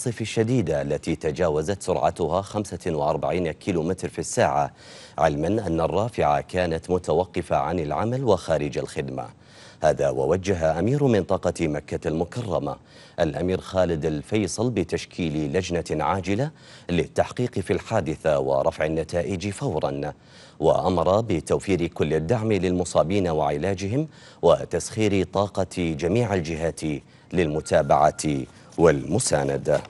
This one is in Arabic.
العاصفة الشديدة التي تجاوزت سرعتها 45 كيلومتر في الساعة علما أن الرافعة كانت متوقفة عن العمل وخارج الخدمة هذا ووجه أمير منطقة مكة المكرمة الأمير خالد الفيصل بتشكيل لجنة عاجلة للتحقيق في الحادثة ورفع النتائج فورا وأمر بتوفير كل الدعم للمصابين وعلاجهم وتسخير طاقة جميع الجهات للمتابعة والمساندة